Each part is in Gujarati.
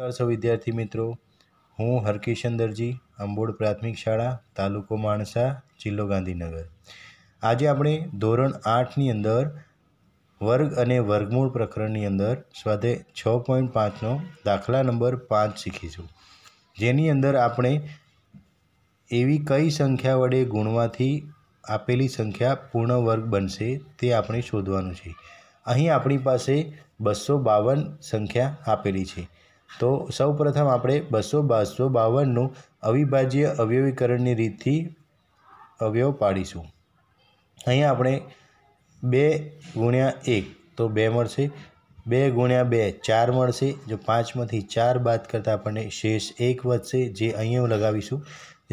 નમસ્કાર વિદ્યાર્થી મિત્રો હું હરકિશન દરજી અંબોડ પ્રાથમિક શાળા તાલુકો માણસા જિલ્લો ગાંધીનગર આજે આપણે ધોરણ આઠની અંદર વર્ગ અને વર્ગમૂળ પ્રકરણની અંદર સ્વાધ્યાય છ પોઈન્ટ પાંચનો દાખલા નંબર પાંચ શીખીશું જેની અંદર આપણે એવી કઈ સંખ્યા વડે ગુણવાથી આપેલી સંખ્યા પૂર્ણ વર્ગ બનશે તે આપણે શોધવાનું છે અહીં આપણી પાસે બસો બાવન સંખ્યા આપેલી છે તો સૌપ્રથમ આપણે બસો બારસો બાવનનું અવિભાજ્ય અવયવીકરણની રીતથી અવયવ પાડીશું અહીંયા આપણે બે ગુણ્યા એક તો બે મળશે બે ગુણ્યા બે ચાર મળશે જો પાંચમાંથી ચાર બાદ કરતાં આપણને શેષ એક વધશે જે અહીંયા હું લગાવીશું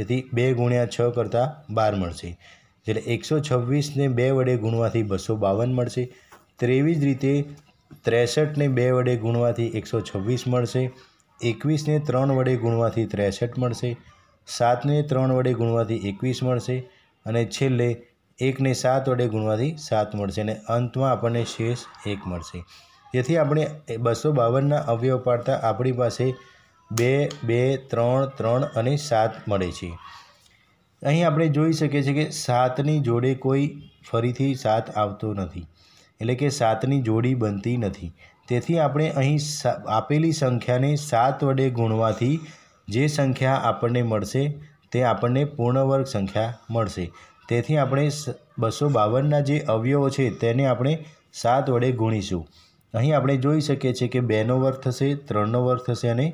જેથી બે ગુણ્યા છ કરતાં બાર મળશે એટલે એકસો છવ્વીસને બે વડે ગુણવાથી બસો બાવન મળશે ત્રેવી જ રીતે ત્રેસઠને બે વડે ગુણવાથી એકસો છવ્વીસ મળશે એકવીસને ત્રણ વડે ગુણવાથી ત્રેસઠ મળશે સાતને ત્રણ વડે ગુણવાથી એકવીસ મળશે અને છેલ્લે એકને સાત વડે ગુણવાથી સાત મળશે અને અંતમાં આપણને શેષ એક મળશે જેથી આપણે બસો બાવનના અવયવ પાડતા આપણી પાસે બે બે ત્રણ ત્રણ અને સાત મળે છે અહીં આપણે જોઈ શકીએ છીએ કે સાતની જોડે કોઈ ફરીથી સાત આવતો નથી એટલે કે સાતની જોડી બનતી નથી તેથી આપણે અહીં આપેલી સંખ્યાને સાત વડે ગુણવાથી જે સંખ્યા આપણને મળશે તે આપણને પૂર્ણ વર્ગ સંખ્યા મળશે તેથી આપણે બસો બાવનના જે અવયવો છે તેને આપણે સાત વડે ગુણીશું અહીં આપણે જોઈ શકીએ છીએ કે બેનો વર્ગ થશે ત્રણનો વર્ગ થશે અને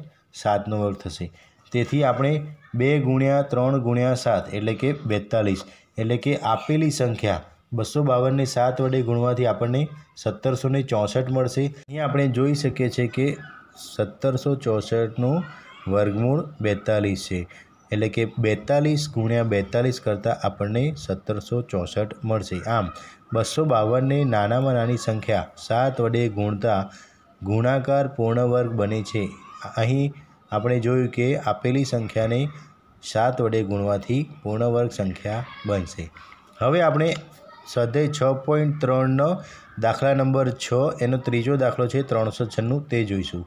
સાતનો વર્ગ થશે તેથી આપણે બે ગુણ્યા ત્રણ ગુણ્યા સાત એટલે કે બેતાલીસ એટલે કે આપેલી સંખ્યા બસો બાવનની સાત વડે ગુણવાથી આપણને સત્તરસો ને ચોસઠ મળશે અહીં આપણે જોઈ શકીએ છીએ કે સત્તરસો ચોસઠનું વર્ગમૂળ બેતાલીસ છે એટલે કે બેતાલીસ ગુણ્યા બેતાલીસ કરતાં આપણને સત્તરસો ચોસઠ મળશે આમ બસો બાવનને નાનામાં નાની સંખ્યા સાત વડે ગુણતા ગુણાકાર પૂર્ણ વર્ગ બને છે અહીં આપણે જોયું કે આપેલી સંખ્યાને સાત વડે ગુણવાથી પૂર્ણ વર્ગ સંખ્યા બનશે હવે આપણે સ્વાધ્યાય છ પોઈન્ટ ત્રણનો દાખલા નંબર છ એનો ત્રીજો દાખલો છે ત્રણસો છન્નું તે જોઈશું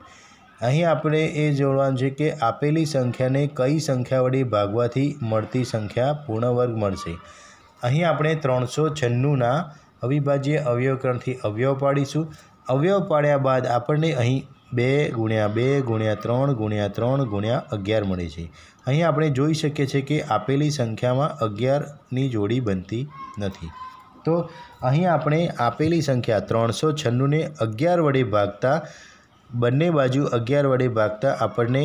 અહીં આપણે એ જોવાનું છે કે આપેલી સંખ્યાને કઈ સંખ્યા વડે ભાગવાથી મળતી સંખ્યા પૂર્ણવર્ગ મળશે અહીં આપણે ત્રણસો છન્નુંના અવિભાજ્ય અવયવકરણથી અવયવ પાડીશું અવયવ પાડ્યા બાદ આપણને અહીં બે ગુણ્યા બે ગુણ્યા ત્રણ ગુણ્યા ત્રણ ગુણ્યા અગિયાર મળે છે અહીં આપણે જોઈ શકીએ છીએ કે આપેલી સંખ્યામાં અગિયારની જોડી બનતી નથી તો અહીં આપણે આપેલી સંખ્યા ત્રણસો છન્નુંને અગિયાર વડે ભાગતા બંને બાજુ અગિયાર વડે ભાગતા આપણને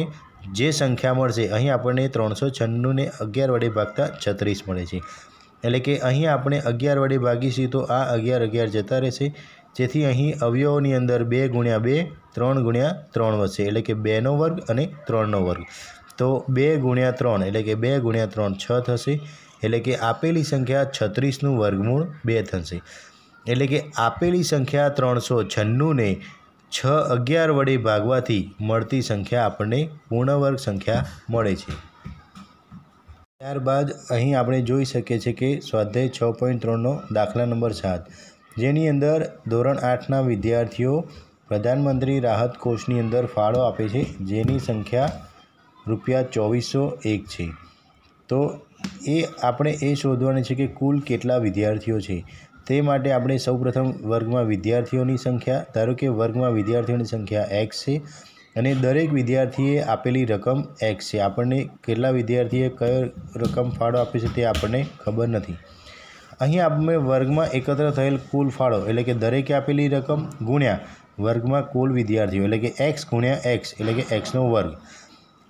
જે સંખ્યા મળશે અહીં આપણને ત્રણસો છન્નુંને અગિયાર વડે ભાગતા છત્રીસ મળે છે એટલે કે અહીં આપણે અગિયાર વડે ભાગીશું તો આ અગિયાર અગિયાર જતા રહેશે જેથી અહીં અવયવોની અંદર બે ગુણ્યા બે ત્રણ ગુણ્યા ત્રણ વધશે એટલે કે બેનો વર્ગ અને ત્રણનો વર્ગ તો બે ગુણ્યા ત્રણ એટલે કે બે ગુણ્યા ત્રણ છ થશે એટલે કે આપેલી સંખ્યા છત્રીસનું વર્ગમૂળ બે થશે એટલે કે આપેલી સંખ્યા ત્રણસો છન્નુંને છ અગિયાર વડે ભાગવાથી મળતી સંખ્યા આપણને પૂર્ણવર્ગ સંખ્યા મળે છે ત્યારબાદ અહીં આપણે જોઈ શકીએ છીએ કે સ્વાધ્યાય છ પોઈન્ટ ત્રણનો દાખલા નંબર સાત જેની અંદર ધોરણ આઠના વિદ્યાર્થીઓ પ્રધાનમંત્રી રાહત કોષની અંદર ફાળો આપે છે જેની સંખ્યા રૂપિયા ચોવીસો એક છે તો એ આપણે એ શોધવાની છે કે કુલ કેટલા વિદ્યાર્થીઓ છે તે માટે આપણે સૌપ્રથમ વર્ગમાં વિદ્યાર્થીઓની સંખ્યા ધારો કે વર્ગમાં વિદ્યાર્થીઓની સંખ્યા એક્સ છે અને દરેક વિદ્યાર્થીએ આપેલી રકમ એક્સ છે આપણને કેટલા વિદ્યાર્થીએ કયો રકમ ફાળો આપ્યો છે તે આપણને ખબર નથી અહીં આપણે વર્ગમાં એકત્ર થયેલ કુલ ફાળો એટલે કે દરેકે આપેલી રકમ ગુણ્યા વર્ગમાં કુલ વિદ્યાર્થીઓ એટલે કે એક્સ ગુણ્યા એક્સ એટલે કે એક્સનો વર્ગ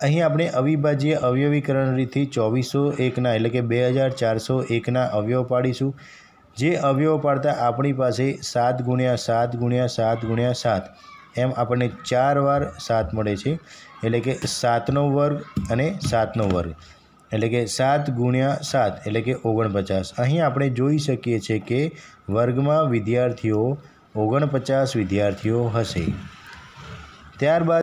અહીં આપણે અવિભાજ્ય અવયવીકરણ રીતથી ચોવીસો એકના એટલે કે બે હજાર ચારસો એકના અવયવ પાડીશું જે અવયવ પાડતા આપણી પાસે સાત ગુણ્યા સાત ગુણ્યા સાત ગુણ્યા સાત એમ આપણને ચાર વાર સાત મળે છે એટલે કે સાતનો વર્ગ અને સાતનો વર્ગ એટલે કે સાત ગુણ્યા સાત એટલે કે ઓગણપચાસ અહીં આપણે જોઈ શકીએ છીએ કે વર્ગમાં વિદ્યાર્થીઓ ઓગણપચાસ વિદ્યાર્થીઓ હશે ત્યારબાદ